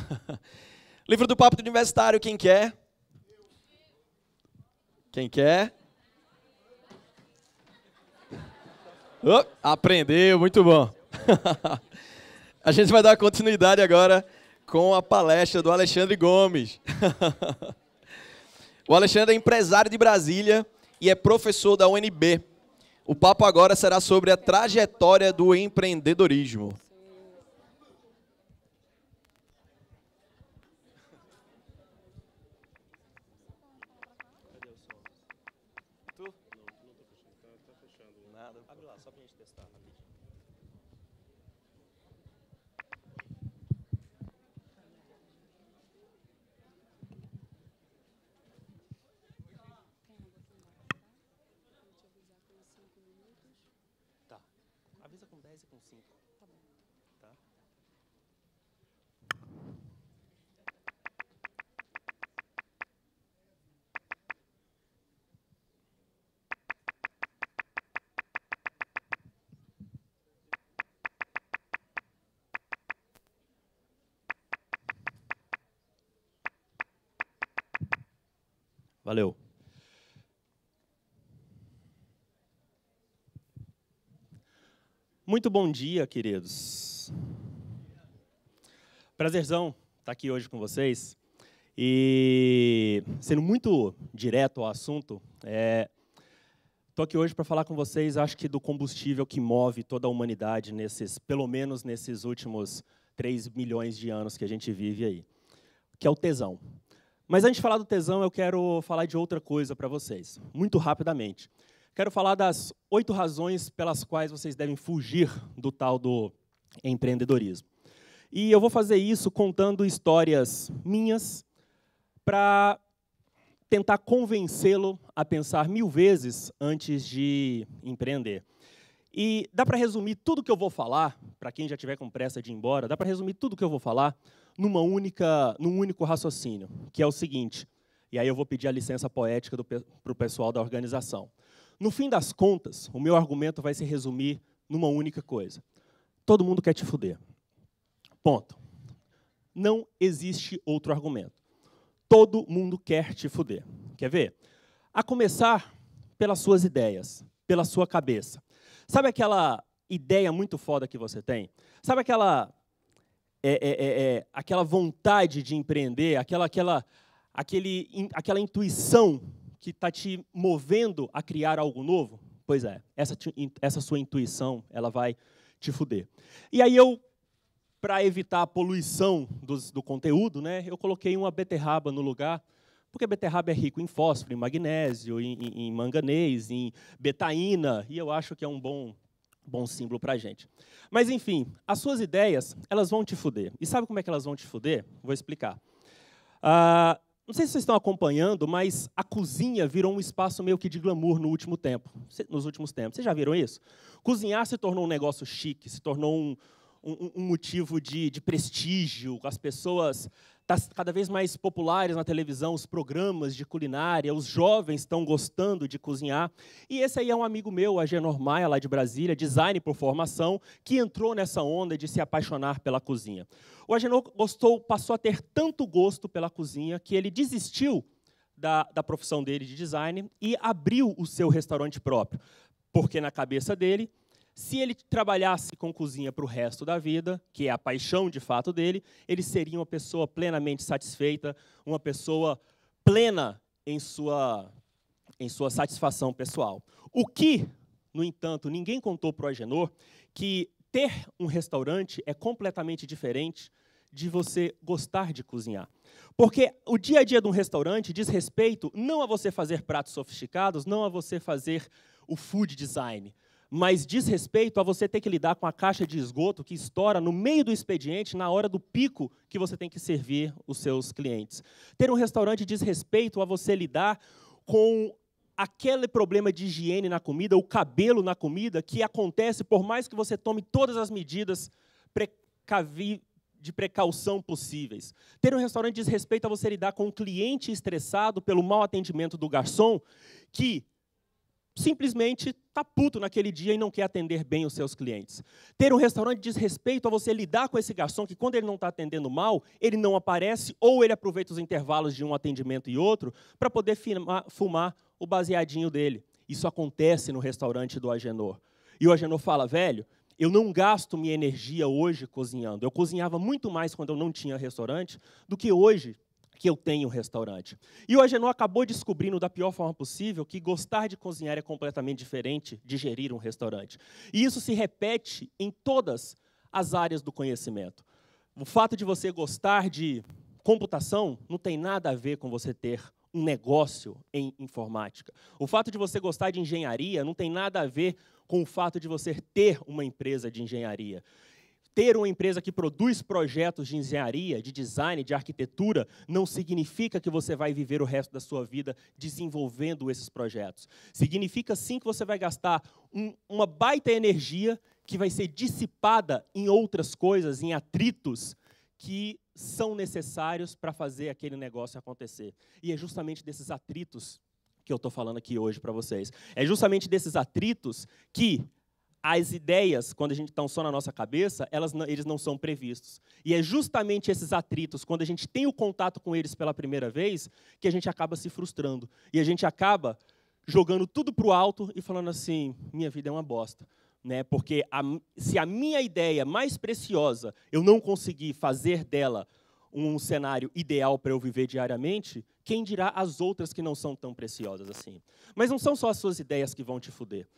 Livro do Papo do Universitário, quem quer? Quem quer? Oh, aprendeu, muito bom. a gente vai dar continuidade agora com a palestra do Alexandre Gomes. o Alexandre é empresário de Brasília e é professor da UNB. O papo agora será sobre a trajetória do empreendedorismo. avisa com 10 e com 5. Tá bom. Tá? Valeu. Muito bom dia, queridos. Prazerzão estar tá aqui hoje com vocês. E, sendo muito direto ao assunto, estou é, aqui hoje para falar com vocês, acho que do combustível que move toda a humanidade, nesses, pelo menos nesses últimos 3 milhões de anos que a gente vive aí, que é o tesão. Mas antes de falar do tesão, eu quero falar de outra coisa para vocês, muito rapidamente. Quero falar das oito razões pelas quais vocês devem fugir do tal do empreendedorismo. E eu vou fazer isso contando histórias minhas para tentar convencê-lo a pensar mil vezes antes de empreender. E dá para resumir tudo que eu vou falar, para quem já tiver com pressa de ir embora, dá para resumir tudo que eu vou falar numa única, num único raciocínio, que é o seguinte. E aí eu vou pedir a licença poética para o pessoal da organização. No fim das contas, o meu argumento vai se resumir numa única coisa: todo mundo quer te fuder. Ponto. Não existe outro argumento. Todo mundo quer te fuder. Quer ver? A começar pelas suas ideias, pela sua cabeça. Sabe aquela ideia muito foda que você tem? Sabe aquela é, é, é, é aquela vontade de empreender, aquela, aquela, aquele, in, aquela intuição que está te movendo a criar algo novo? Pois é, essa, essa sua intuição, ela vai te fuder. E aí eu, para evitar a poluição do conteúdo, né, eu coloquei uma beterraba no lugar, porque a beterraba é rico em fósforo, em magnésio, em, em, em manganês, em betaína, e eu acho que é um bom bom símbolo para gente. Mas enfim, as suas ideias elas vão te fuder. E sabe como é que elas vão te fuder? Vou explicar. Ah, não sei se vocês estão acompanhando, mas a cozinha virou um espaço meio que de glamour no último tempo, nos últimos tempos. Vocês já viram isso? Cozinhar se tornou um negócio chique, se tornou um, um, um motivo de, de, prestígio. As pessoas Está cada vez mais populares na televisão os programas de culinária, os jovens estão gostando de cozinhar. E esse aí é um amigo meu, Agenor Maia, lá de Brasília, design por formação, que entrou nessa onda de se apaixonar pela cozinha. O Agenor gostou, passou a ter tanto gosto pela cozinha que ele desistiu da, da profissão dele de design e abriu o seu restaurante próprio. Porque na cabeça dele, se ele trabalhasse com cozinha para o resto da vida, que é a paixão de fato dele, ele seria uma pessoa plenamente satisfeita, uma pessoa plena em sua, em sua satisfação pessoal. O que, no entanto, ninguém contou para o Agenor que ter um restaurante é completamente diferente de você gostar de cozinhar. Porque o dia a dia de um restaurante diz respeito não a você fazer pratos sofisticados, não a você fazer o food design, mas diz respeito a você ter que lidar com a caixa de esgoto que estoura no meio do expediente, na hora do pico que você tem que servir os seus clientes. Ter um restaurante diz respeito a você lidar com aquele problema de higiene na comida, o cabelo na comida, que acontece por mais que você tome todas as medidas precavi de precaução possíveis. Ter um restaurante diz respeito a você lidar com um cliente estressado pelo mau atendimento do garçom, que simplesmente está puto naquele dia e não quer atender bem os seus clientes. Ter um restaurante diz respeito a você lidar com esse garçom que, quando ele não está atendendo mal, ele não aparece ou ele aproveita os intervalos de um atendimento e outro para poder fumar, fumar o baseadinho dele. Isso acontece no restaurante do Agenor. E o Agenor fala, velho, eu não gasto minha energia hoje cozinhando. Eu cozinhava muito mais quando eu não tinha restaurante do que hoje que eu tenho um restaurante. E o Agenor acabou descobrindo da pior forma possível que gostar de cozinhar é completamente diferente de gerir um restaurante. E isso se repete em todas as áreas do conhecimento. O fato de você gostar de computação não tem nada a ver com você ter um negócio em informática. O fato de você gostar de engenharia não tem nada a ver com o fato de você ter uma empresa de engenharia. Ter uma empresa que produz projetos de engenharia, de design, de arquitetura, não significa que você vai viver o resto da sua vida desenvolvendo esses projetos. Significa sim que você vai gastar um, uma baita energia que vai ser dissipada em outras coisas, em atritos que são necessários para fazer aquele negócio acontecer. E é justamente desses atritos que eu estou falando aqui hoje para vocês. É justamente desses atritos que as ideias, quando a gente estão tá só na nossa cabeça, elas não, eles não são previstos. E é justamente esses atritos, quando a gente tem o contato com eles pela primeira vez, que a gente acaba se frustrando. E a gente acaba jogando tudo para o alto e falando assim: minha vida é uma bosta. Né? Porque a, se a minha ideia mais preciosa eu não conseguir fazer dela um cenário ideal para eu viver diariamente, quem dirá as outras que não são tão preciosas assim? Mas não são só as suas ideias que vão te fuder.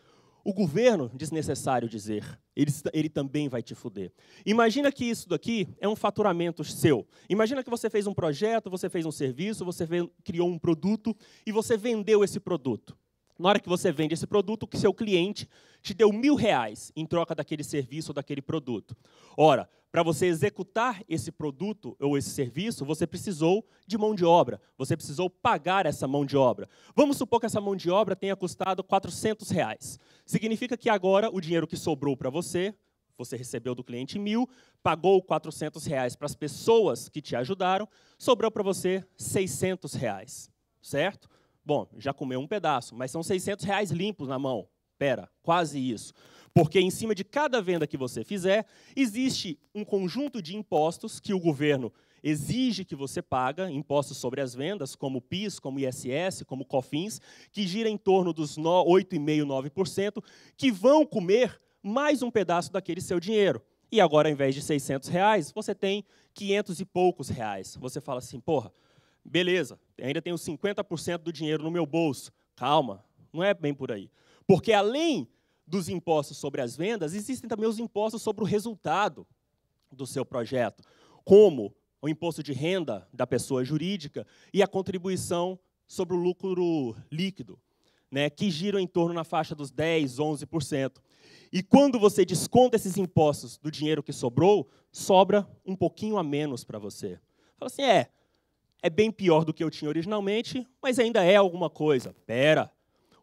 O governo, desnecessário dizer, ele, ele também vai te fuder. Imagina que isso daqui é um faturamento seu. Imagina que você fez um projeto, você fez um serviço, você criou um produto e você vendeu esse produto. Na hora que você vende esse produto, que seu cliente te deu mil reais em troca daquele serviço ou daquele produto. Ora, para você executar esse produto ou esse serviço, você precisou de mão de obra, você precisou pagar essa mão de obra. Vamos supor que essa mão de obra tenha custado 400 reais. Significa que agora o dinheiro que sobrou para você, você recebeu do cliente mil, pagou 400 reais para as pessoas que te ajudaram, sobrou para você 600 reais, certo? Bom, já comeu um pedaço, mas são 600 reais limpos na mão. Pera, quase isso. Porque em cima de cada venda que você fizer, existe um conjunto de impostos que o governo exige que você paga, impostos sobre as vendas, como PIS, como ISS, como COFINS, que gira em torno dos 8,5%, 9%, que vão comer mais um pedaço daquele seu dinheiro. E agora, ao invés de 600 reais, você tem 500 e poucos reais. Você fala assim, porra, beleza, ainda tenho 50% do dinheiro no meu bolso. Calma, não é bem por aí. Porque além dos impostos sobre as vendas, existem também os impostos sobre o resultado do seu projeto, como o imposto de renda da pessoa jurídica e a contribuição sobre o lucro líquido, né, que giram em torno na faixa dos 10, 11%. E quando você desconta esses impostos do dinheiro que sobrou, sobra um pouquinho a menos para você. Fala assim, é, é bem pior do que eu tinha originalmente, mas ainda é alguma coisa. Pera,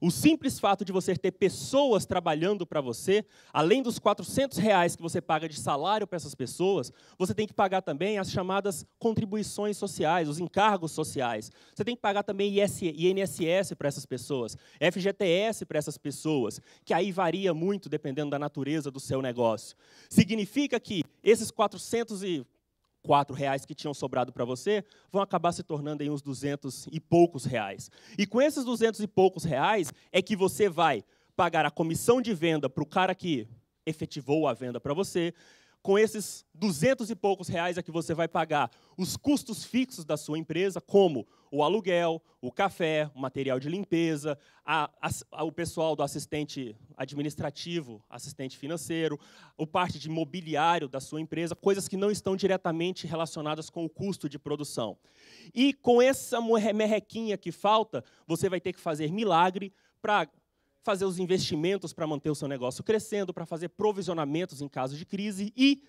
o simples fato de você ter pessoas trabalhando para você, além dos 400 reais que você paga de salário para essas pessoas, você tem que pagar também as chamadas contribuições sociais, os encargos sociais. Você tem que pagar também INSS para essas pessoas, FGTS para essas pessoas, que aí varia muito dependendo da natureza do seu negócio. Significa que esses 400 e quatro reais que tinham sobrado para você vão acabar se tornando em uns duzentos e poucos reais. E com esses duzentos e poucos reais é que você vai pagar a comissão de venda para o cara que efetivou a venda para você, com esses duzentos e poucos reais é que você vai pagar os custos fixos da sua empresa, como o aluguel, o café, o material de limpeza, a, a, o pessoal do assistente administrativo, assistente financeiro, o parte de mobiliário da sua empresa, coisas que não estão diretamente relacionadas com o custo de produção. E com essa merrequinha que falta, você vai ter que fazer milagre para fazer os investimentos para manter o seu negócio crescendo, para fazer provisionamentos em caso de crise e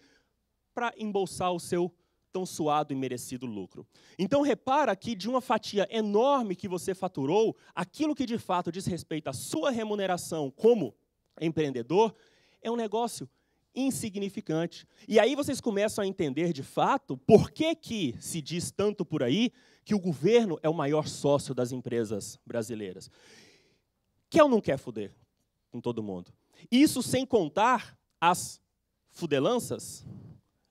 para embolsar o seu tão suado e merecido lucro. Então repara que de uma fatia enorme que você faturou, aquilo que de fato diz respeito à sua remuneração como empreendedor é um negócio insignificante. E aí vocês começam a entender de fato por que que se diz tanto por aí que o governo é o maior sócio das empresas brasileiras que ou não quer fuder com todo mundo. Isso sem contar as fudelanças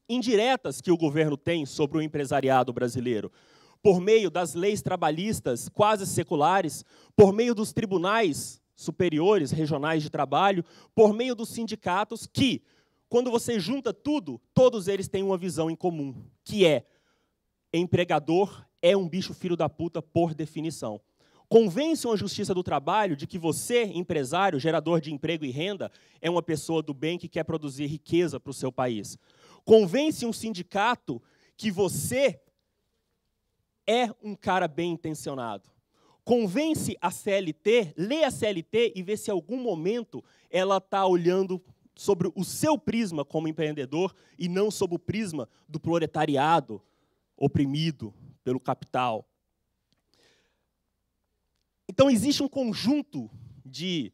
indiretas que o governo tem sobre o empresariado brasileiro, por meio das leis trabalhistas quase seculares, por meio dos tribunais superiores regionais de trabalho, por meio dos sindicatos que, quando você junta tudo, todos eles têm uma visão em comum, que é empregador é um bicho filho da puta por definição. Convençam a justiça do trabalho de que você, empresário, gerador de emprego e renda, é uma pessoa do bem que quer produzir riqueza para o seu país. Convence um sindicato que você é um cara bem intencionado. Convence a CLT, lê a CLT e vê se em algum momento ela está olhando sobre o seu prisma como empreendedor e não sob o prisma do proletariado oprimido pelo capital. Então existe um conjunto de,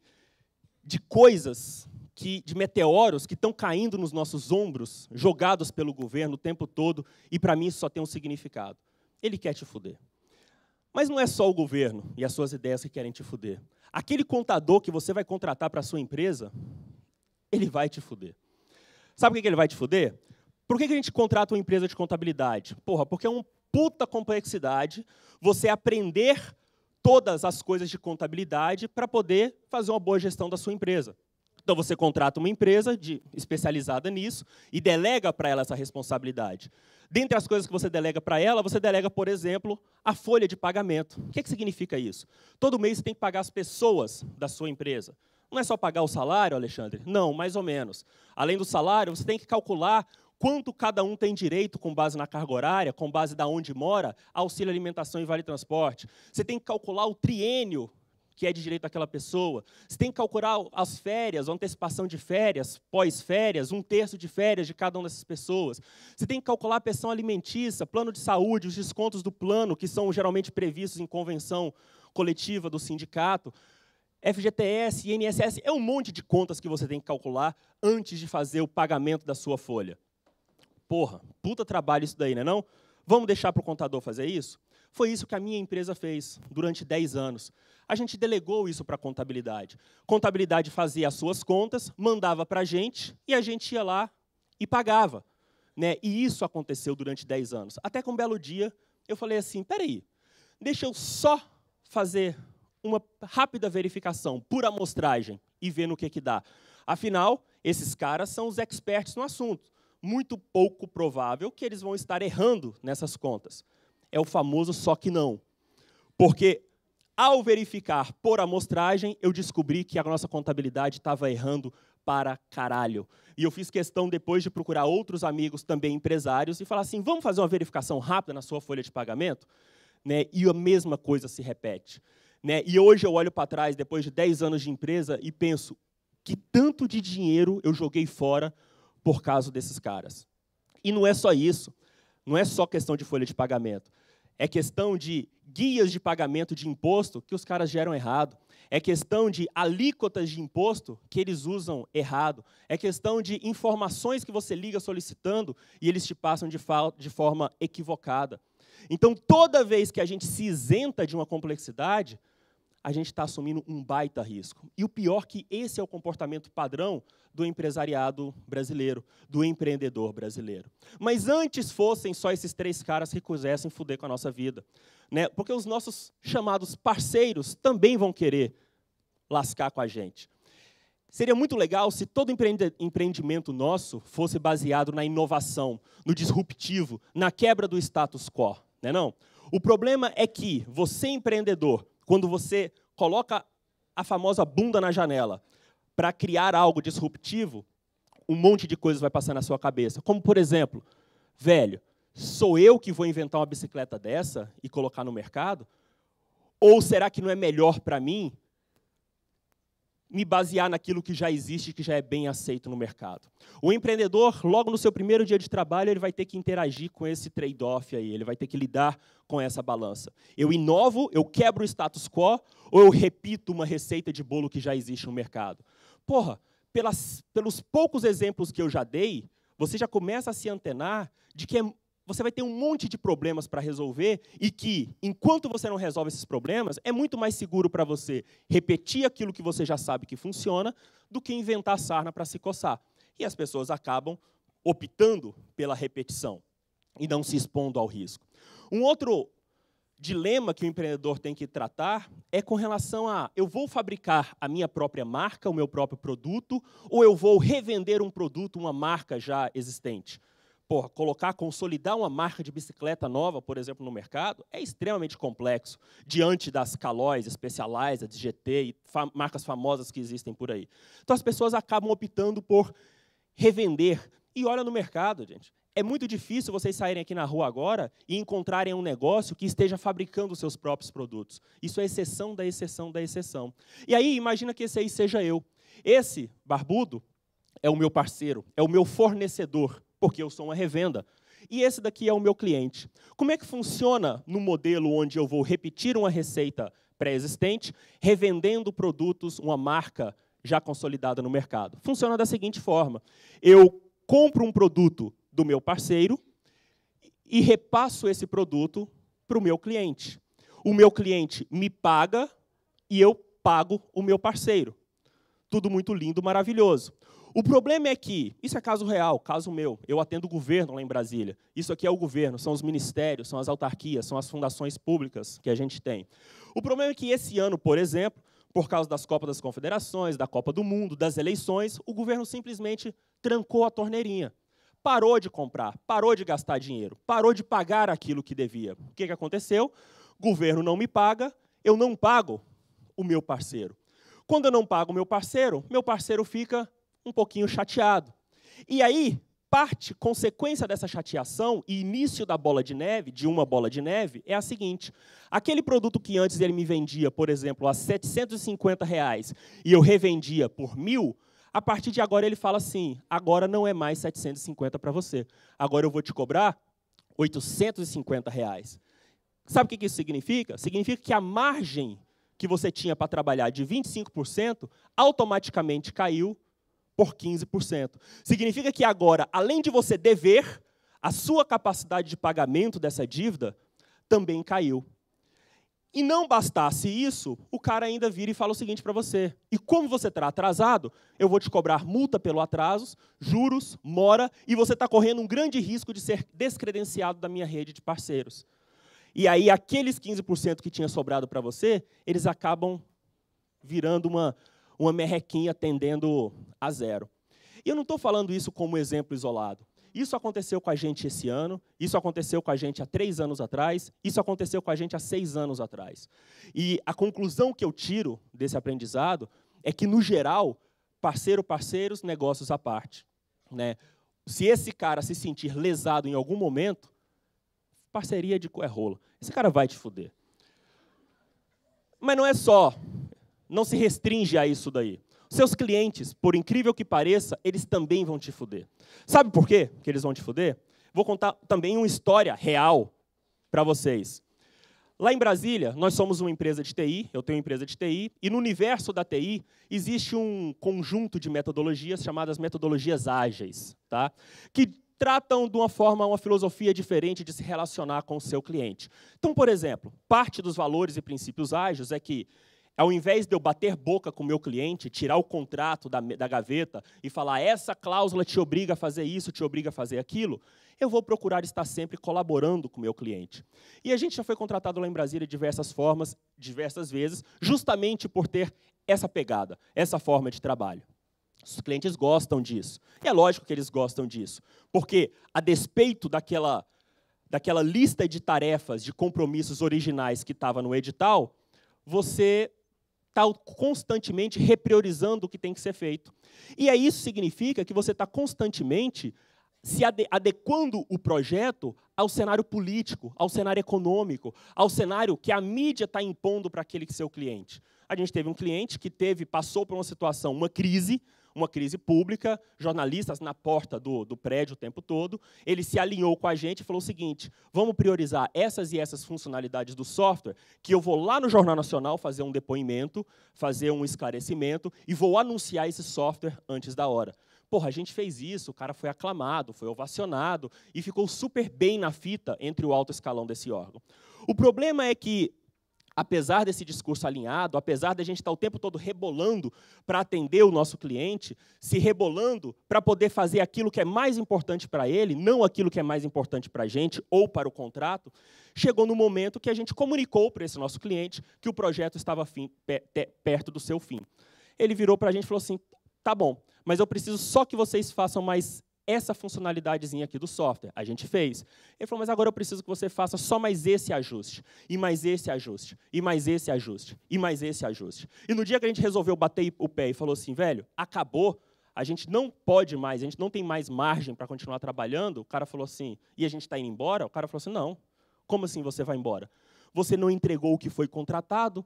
de coisas, que, de meteoros que estão caindo nos nossos ombros, jogados pelo governo o tempo todo, e para mim isso só tem um significado. Ele quer te fuder. Mas não é só o governo e as suas ideias que querem te fuder. Aquele contador que você vai contratar para a sua empresa, ele vai te fuder. Sabe por que ele vai te fuder? Por que a gente contrata uma empresa de contabilidade? Porra, porque é uma puta complexidade você aprender todas as coisas de contabilidade para poder fazer uma boa gestão da sua empresa. Então você contrata uma empresa de, especializada nisso e delega para ela essa responsabilidade. Dentre as coisas que você delega para ela, você delega, por exemplo, a folha de pagamento. O que, é que significa isso? Todo mês você tem que pagar as pessoas da sua empresa. Não é só pagar o salário, Alexandre? Não, mais ou menos. Além do salário, você tem que calcular quanto cada um tem direito com base na carga horária, com base da onde mora, auxílio alimentação e vale transporte. Você tem que calcular o triênio que é de direito daquela pessoa. Você tem que calcular as férias, a antecipação de férias, pós-férias, um terço de férias de cada uma dessas pessoas. Você tem que calcular a pensão alimentícia, plano de saúde, os descontos do plano, que são geralmente previstos em convenção coletiva do sindicato. FGTS, INSS, é um monte de contas que você tem que calcular antes de fazer o pagamento da sua folha. Porra, puta trabalho isso daí, né não? Vamos deixar para o contador fazer isso? Foi isso que a minha empresa fez durante 10 anos. A gente delegou isso para a contabilidade. Contabilidade fazia as suas contas, mandava para a gente e a gente ia lá e pagava. Né? E isso aconteceu durante 10 anos. Até que um belo dia eu falei assim: peraí, deixa eu só fazer uma rápida verificação por amostragem e ver no que, que dá. Afinal, esses caras são os experts no assunto muito pouco provável que eles vão estar errando nessas contas. É o famoso só que não. Porque ao verificar por amostragem, eu descobri que a nossa contabilidade estava errando para caralho. E eu fiz questão depois de procurar outros amigos também empresários e falar assim: "Vamos fazer uma verificação rápida na sua folha de pagamento?" Né? E a mesma coisa se repete. Né? E hoje eu olho para trás, depois de 10 anos de empresa, e penso que tanto de dinheiro eu joguei fora por causa desses caras. E não é só isso, não é só questão de folha de pagamento. É questão de guias de pagamento de imposto que os caras geram errado. É questão de alíquotas de imposto que eles usam errado. É questão de informações que você liga solicitando e eles te passam de, de forma equivocada. Então, toda vez que a gente se isenta de uma complexidade, a gente está assumindo um baita risco. E o pior é que esse é o comportamento padrão do empresariado brasileiro, do empreendedor brasileiro. Mas antes fossem só esses três caras que quisessem fuder com a nossa vida. Né? Porque os nossos chamados parceiros também vão querer lascar com a gente. Seria muito legal se todo empreendimento nosso fosse baseado na inovação, no disruptivo, na quebra do status quo, não é não? O problema é que você empreendedor, quando você coloca a famosa bunda na janela, para criar algo disruptivo, um monte de coisas vai passar na sua cabeça. Como, por exemplo, velho, sou eu que vou inventar uma bicicleta dessa e colocar no mercado? Ou será que não é melhor para mim me basear naquilo que já existe, que já é bem aceito no mercado. O empreendedor, logo no seu primeiro dia de trabalho, ele vai ter que interagir com esse trade-off aí, ele vai ter que lidar com essa balança. Eu inovo, eu quebro o status quo, ou eu repito uma receita de bolo que já existe no mercado? Porra, pelas, pelos poucos exemplos que eu já dei, você já começa a se antenar de que é, você vai ter um monte de problemas para resolver e que, enquanto você não resolve esses problemas, é muito mais seguro para você repetir aquilo que você já sabe que funciona do que inventar sarna para se coçar. E as pessoas acabam optando pela repetição e não se expondo ao risco. Um outro dilema que o empreendedor tem que tratar é com relação a eu vou fabricar a minha própria marca, o meu próprio produto, ou eu vou revender um produto, uma marca já existente. Porra, colocar, consolidar uma marca de bicicleta nova, por exemplo, no mercado, é extremamente complexo diante das Calóis, Specialized, GT e marcas famosas que existem por aí. Então as pessoas acabam optando por revender. E olha no mercado, gente. É muito difícil vocês saírem aqui na rua agora e encontrarem um negócio que esteja fabricando seus próprios produtos. Isso é exceção da exceção da exceção. E aí, imagina que esse aí seja eu. Esse barbudo é o meu parceiro, é o meu fornecedor, porque eu sou uma revenda. E esse daqui é o meu cliente. Como é que funciona no modelo onde eu vou repetir uma receita pré-existente, revendendo produtos, uma marca já consolidada no mercado? Funciona da seguinte forma: eu compro um produto do meu parceiro e repasso esse produto para o meu cliente. O meu cliente me paga e eu pago o meu parceiro. Tudo muito lindo, maravilhoso. O problema é que, isso é caso real, caso meu, eu atendo o governo lá em Brasília. Isso aqui é o governo, são os ministérios, são as autarquias, são as fundações públicas que a gente tem. O problema é que esse ano, por exemplo, por causa das Copas das Confederações, da Copa do Mundo, das eleições, o governo simplesmente trancou a torneirinha parou de comprar, parou de gastar dinheiro, parou de pagar aquilo que devia. O que, que aconteceu? Governo não me paga, eu não pago o meu parceiro. Quando eu não pago o meu parceiro, meu parceiro fica um pouquinho chateado. E aí, parte, consequência dessa chateação e início da bola de neve, de uma bola de neve, é a seguinte: aquele produto que antes ele me vendia, por exemplo, a 750 reais e eu revendia por mil, a partir de agora ele fala assim: agora não é mais 750 para você. Agora eu vou te cobrar 850 reais. Sabe o que isso significa? Significa que a margem que você tinha para trabalhar de 25% automaticamente caiu por 15%. Significa que agora, além de você dever, a sua capacidade de pagamento dessa dívida também caiu. E não bastasse isso, o cara ainda vira e fala o seguinte para você: e como você está atrasado, eu vou te cobrar multa pelo atraso, juros, mora, e você está correndo um grande risco de ser descredenciado da minha rede de parceiros. E aí, aqueles 15% que tinha sobrado para você, eles acabam virando uma, uma merrequinha tendendo a zero. E eu não estou falando isso como exemplo isolado. Isso aconteceu com a gente esse ano, isso aconteceu com a gente há três anos atrás, isso aconteceu com a gente há seis anos atrás. E a conclusão que eu tiro desse aprendizado é que, no geral, parceiro, parceiros, negócios à parte. Né? Se esse cara se sentir lesado em algum momento, parceria de é Esse cara vai te fuder. Mas não é só, não se restringe a isso daí. Seus clientes, por incrível que pareça, eles também vão te fuder. Sabe por quê que eles vão te fuder? Vou contar também uma história real para vocês. Lá em Brasília, nós somos uma empresa de TI, eu tenho uma empresa de TI, e no universo da TI existe um conjunto de metodologias chamadas metodologias ágeis, tá? que tratam de uma forma, uma filosofia diferente de se relacionar com o seu cliente. Então, por exemplo, parte dos valores e princípios ágeis é que ao invés de eu bater boca com o meu cliente, tirar o contrato da, da gaveta e falar essa cláusula te obriga a fazer isso, te obriga a fazer aquilo, eu vou procurar estar sempre colaborando com o meu cliente. E a gente já foi contratado lá em Brasília de diversas formas, diversas vezes, justamente por ter essa pegada, essa forma de trabalho. Os clientes gostam disso. E é lógico que eles gostam disso, porque a despeito daquela daquela lista de tarefas, de compromissos originais que estava no edital, você está constantemente repriorizando o que tem que ser feito. E aí isso significa que você está constantemente se adequando o projeto ao cenário político, ao cenário econômico, ao cenário que a mídia está impondo para aquele que seu cliente. A gente teve um cliente que teve, passou por uma situação, uma crise, uma crise pública, jornalistas na porta do, do prédio o tempo todo. Ele se alinhou com a gente e falou o seguinte: vamos priorizar essas e essas funcionalidades do software, que eu vou lá no Jornal Nacional fazer um depoimento, fazer um esclarecimento e vou anunciar esse software antes da hora porra, a gente fez isso, o cara foi aclamado, foi ovacionado e ficou super bem na fita entre o alto escalão desse órgão. O problema é que apesar desse discurso alinhado, apesar da gente estar tá o tempo todo rebolando para atender o nosso cliente, se rebolando para poder fazer aquilo que é mais importante para ele, não aquilo que é mais importante para a gente ou para o contrato, chegou no momento que a gente comunicou para esse nosso cliente que o projeto estava fim, perto do seu fim. Ele virou para a gente e falou assim: tá bom, mas eu preciso só que vocês façam mais essa funcionalidadezinha aqui do software. A gente fez. Ele falou, mas agora eu preciso que você faça só mais esse ajuste, e mais esse ajuste, e mais esse ajuste, e mais esse ajuste. E no dia que a gente resolveu bater o pé e falou assim, velho, acabou, a gente não pode mais, a gente não tem mais margem para continuar trabalhando, o cara falou assim, e a gente está indo embora? O cara falou assim, não. Como assim você vai embora? Você não entregou o que foi contratado,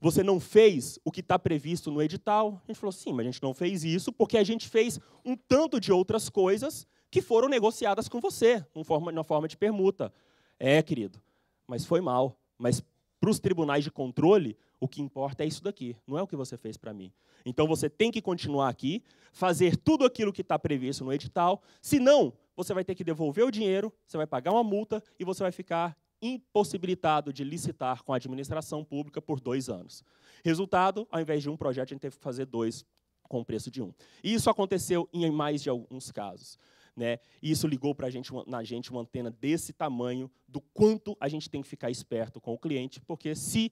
você não fez o que está previsto no edital? A gente falou, sim, mas a gente não fez isso porque a gente fez um tanto de outras coisas que foram negociadas com você, em forma, na forma de permuta. É, querido, mas foi mal. Mas para os tribunais de controle, o que importa é isso daqui, não é o que você fez para mim. Então você tem que continuar aqui, fazer tudo aquilo que está previsto no edital, senão você vai ter que devolver o dinheiro, você vai pagar uma multa e você vai ficar impossibilitado de licitar com a administração pública por dois anos. Resultado, ao invés de um projeto, a gente teve que fazer dois com o preço de um. E isso aconteceu em mais de alguns casos. Né? E isso ligou para gente, na gente uma antena desse tamanho, do quanto a gente tem que ficar esperto com o cliente, porque se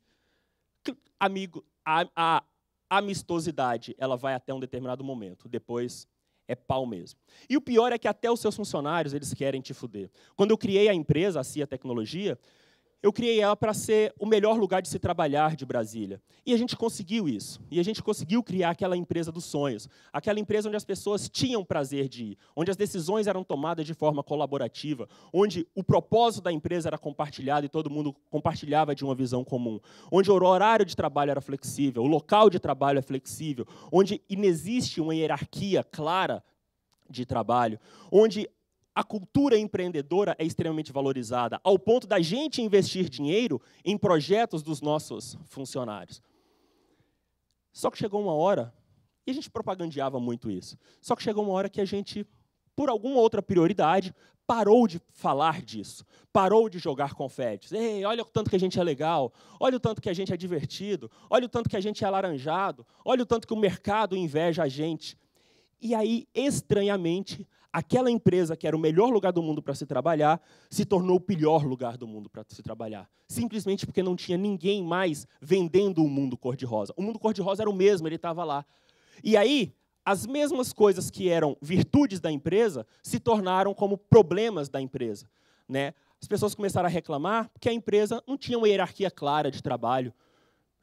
amigo, a, a amistosidade ela vai até um determinado momento, depois é pau mesmo. E o pior é que até os seus funcionários, eles querem te fuder. Quando eu criei a empresa, a CIA Tecnologia, eu criei ela para ser o melhor lugar de se trabalhar de Brasília. E a gente conseguiu isso. E a gente conseguiu criar aquela empresa dos sonhos, aquela empresa onde as pessoas tinham prazer de ir, onde as decisões eram tomadas de forma colaborativa, onde o propósito da empresa era compartilhado e todo mundo compartilhava de uma visão comum, onde o horário de trabalho era flexível, o local de trabalho é flexível, onde inexiste uma hierarquia clara de trabalho, onde a cultura empreendedora é extremamente valorizada, ao ponto da gente investir dinheiro em projetos dos nossos funcionários. Só que chegou uma hora, e a gente propagandeava muito isso, só que chegou uma hora que a gente, por alguma outra prioridade, parou de falar disso, parou de jogar confetes. Ei, olha o tanto que a gente é legal, olha o tanto que a gente é divertido, olha o tanto que a gente é alaranjado, olha o tanto que o mercado inveja a gente. E aí, estranhamente, aquela empresa que era o melhor lugar do mundo para se trabalhar se tornou o pior lugar do mundo para se trabalhar. Simplesmente porque não tinha ninguém mais vendendo o mundo cor-de-rosa. O mundo cor-de-rosa era o mesmo, ele estava lá. E aí, as mesmas coisas que eram virtudes da empresa se tornaram como problemas da empresa. Né? As pessoas começaram a reclamar porque a empresa não tinha uma hierarquia clara de trabalho.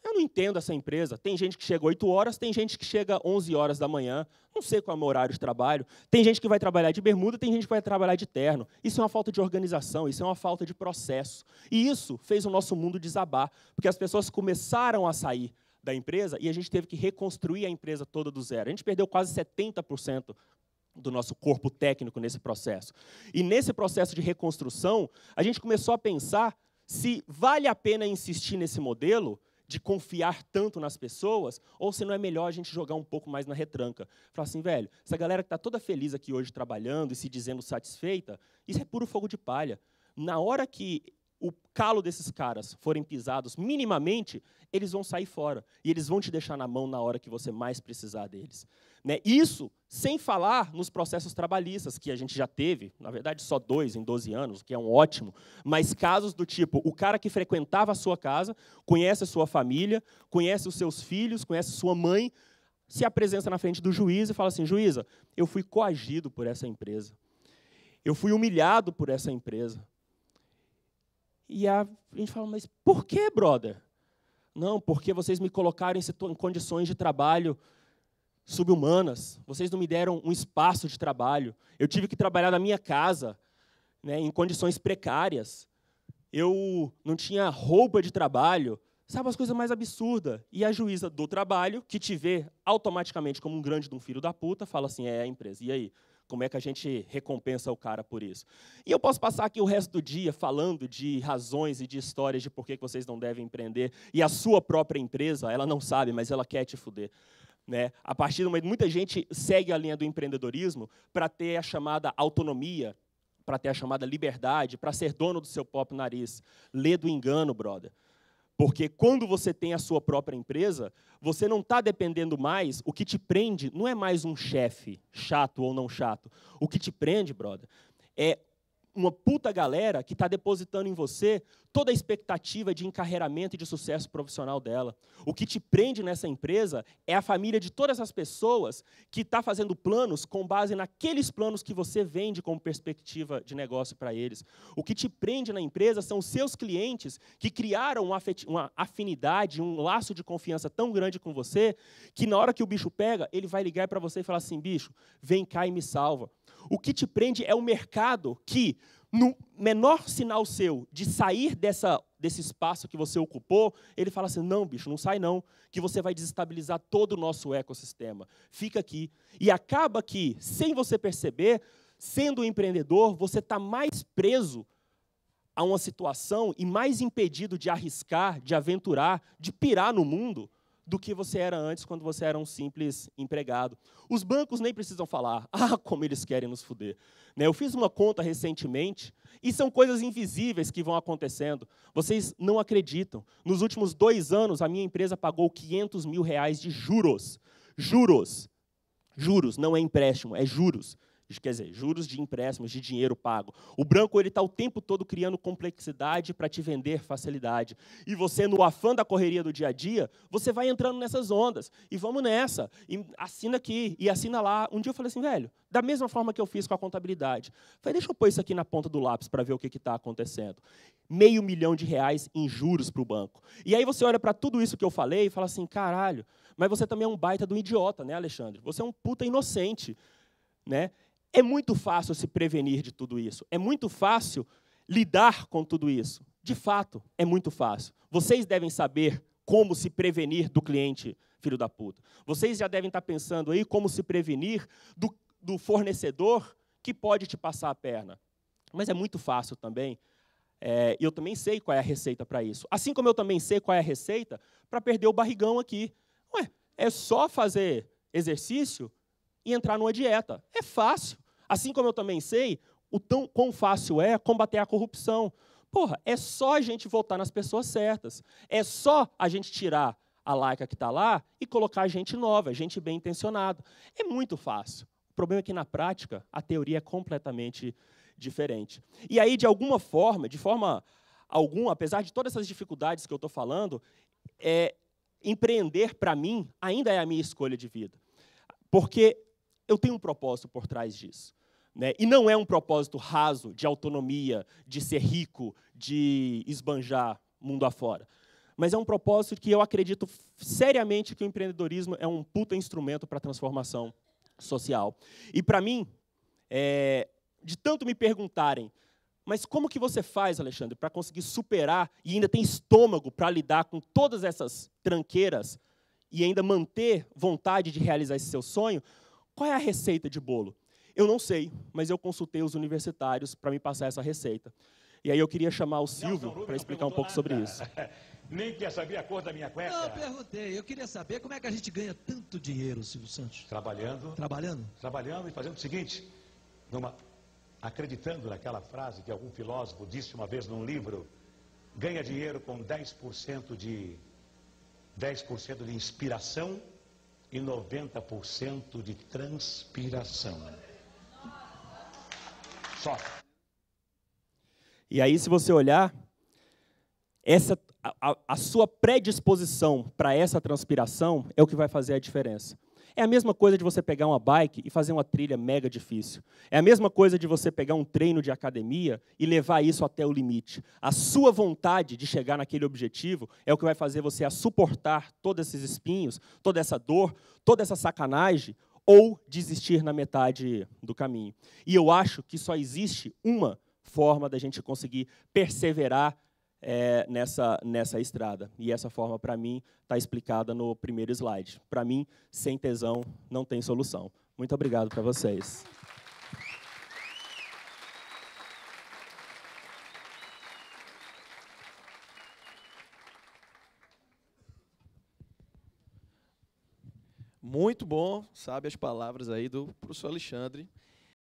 Eu não entendo essa empresa. Tem gente que chega 8 horas, tem gente que chega 11 horas da manhã. Não sei qual é o meu horário de trabalho. Tem gente que vai trabalhar de bermuda, tem gente que vai trabalhar de terno. Isso é uma falta de organização, isso é uma falta de processo. E isso fez o nosso mundo desabar, porque as pessoas começaram a sair da empresa e a gente teve que reconstruir a empresa toda do zero. A gente perdeu quase 70% do nosso corpo técnico nesse processo. E nesse processo de reconstrução, a gente começou a pensar se vale a pena insistir nesse modelo de confiar tanto nas pessoas, ou se não é melhor a gente jogar um pouco mais na retranca. Falar assim, velho, essa galera que está toda feliz aqui hoje trabalhando e se dizendo satisfeita, isso é puro fogo de palha. Na hora que o calo desses caras forem pisados minimamente, eles vão sair fora. E eles vão te deixar na mão na hora que você mais precisar deles. Né? Isso sem falar nos processos trabalhistas, que a gente já teve, na verdade só dois em 12 anos, o que é um ótimo, mas casos do tipo: o cara que frequentava a sua casa, conhece a sua família, conhece os seus filhos, conhece sua mãe, se apresenta na frente do juiz e fala assim: juíza, eu fui coagido por essa empresa, eu fui humilhado por essa empresa. E a gente fala: mas por que, brother? Não, porque vocês me colocaram em condições de trabalho subhumanas, vocês não me deram um espaço de trabalho. Eu tive que trabalhar na minha casa, né, em condições precárias. Eu não tinha roupa de trabalho. Sabe as coisas mais absurdas? E a juíza do trabalho, que te vê automaticamente como um grande de um filho da puta, fala assim: é a empresa. E aí? Como é que a gente recompensa o cara por isso? E eu posso passar aqui o resto do dia falando de razões e de histórias de por que vocês não devem empreender e a sua própria empresa, ela não sabe, mas ela quer te fuder. Né? A partir do momento muita gente segue a linha do empreendedorismo para ter a chamada autonomia, para ter a chamada liberdade, para ser dono do seu próprio nariz. Lê do engano, brother. Porque quando você tem a sua própria empresa, você não está dependendo mais. O que te prende não é mais um chefe chato ou não chato. O que te prende, brother, é uma puta galera que está depositando em você toda a expectativa de encarreiramento e de sucesso profissional dela. O que te prende nessa empresa é a família de todas as pessoas que está fazendo planos com base naqueles planos que você vende como perspectiva de negócio para eles. O que te prende na empresa são os seus clientes que criaram uma afinidade, um laço de confiança tão grande com você que na hora que o bicho pega, ele vai ligar para você e falar assim, bicho, vem cá e me salva. O que te prende é o mercado que no menor sinal seu de sair dessa, desse espaço que você ocupou, ele fala assim: não, bicho, não sai não, que você vai desestabilizar todo o nosso ecossistema. Fica aqui. E acaba que, sem você perceber, sendo um empreendedor, você está mais preso a uma situação e mais impedido de arriscar, de aventurar, de pirar no mundo do que você era antes quando você era um simples empregado. Os bancos nem precisam falar. Ah, como eles querem nos fuder. Né? Eu fiz uma conta recentemente e são coisas invisíveis que vão acontecendo. Vocês não acreditam. Nos últimos dois anos, a minha empresa pagou 500 mil reais de juros. Juros. Juros, não é empréstimo, é juros quer dizer, juros de empréstimos, de dinheiro pago. O branco ele está o tempo todo criando complexidade para te vender facilidade. E você, no afã da correria do dia a dia, você vai entrando nessas ondas. E vamos nessa. E assina aqui, e assina lá. Um dia eu falei assim, velho, da mesma forma que eu fiz com a contabilidade. Falei, deixa eu pôr isso aqui na ponta do lápis para ver o que está acontecendo. Meio milhão de reais em juros para o banco. E aí você olha para tudo isso que eu falei e fala assim, caralho, mas você também é um baita do idiota, né, Alexandre? Você é um puta inocente. Né? É muito fácil se prevenir de tudo isso. É muito fácil lidar com tudo isso. De fato, é muito fácil. Vocês devem saber como se prevenir do cliente filho da puta. Vocês já devem estar pensando aí como se prevenir do, do fornecedor que pode te passar a perna. Mas é muito fácil também. E eh, é, eu também sei qual é a receita para isso. Assim como eu também sei qual é a receita para perder o barrigão aqui. Ué, é só fazer exercício e entrar numa dieta. É fácil. Assim como eu também sei o tão quão fácil é combater a corrupção. Porra, é só a gente votar nas pessoas certas. É só a gente tirar a laica que está lá e colocar gente nova, gente bem intencionada. É muito fácil. O problema é que, na prática, a teoria é completamente diferente. E aí, de alguma forma, de forma alguma, apesar de todas essas dificuldades que eu estou falando, é, empreender, para mim, ainda é a minha escolha de vida. Porque eu tenho um propósito por trás disso. Né? E não é um propósito raso de autonomia, de ser rico, de esbanjar mundo afora. Mas é um propósito que eu acredito seriamente que o empreendedorismo é um puta instrumento para a transformação social. E para mim, é, de tanto me perguntarem, mas como que você faz, Alexandre, para conseguir superar e ainda tem estômago para lidar com todas essas tranqueiras e ainda manter vontade de realizar esse seu sonho? Qual é a receita de bolo? Eu não sei, mas eu consultei os universitários para me passar essa receita. E aí eu queria chamar o Silvio para explicar um pouco sobre isso. Nem quer saber a cor da minha cueca? Não, eu perguntei. Eu queria saber como é que a gente ganha tanto dinheiro, Silvio Santos. Trabalhando. Trabalhando? Trabalhando e fazendo o seguinte, numa, acreditando naquela frase que algum filósofo disse uma vez num livro, ganha dinheiro com 10% de 10% de inspiração e 90% de transpiração. Só. E aí, se você olhar, essa, a, a sua predisposição para essa transpiração é o que vai fazer a diferença. É a mesma coisa de você pegar uma bike e fazer uma trilha mega difícil. É a mesma coisa de você pegar um treino de academia e levar isso até o limite. A sua vontade de chegar naquele objetivo é o que vai fazer você a suportar todos esses espinhos, toda essa dor, toda essa sacanagem, ou desistir na metade do caminho. E eu acho que só existe uma forma da gente conseguir perseverar é, nessa, nessa estrada. E essa forma, para mim, está explicada no primeiro slide. Para mim, sem tesão não tem solução. Muito obrigado para vocês. Muito bom, sabe as palavras aí do professor Alexandre.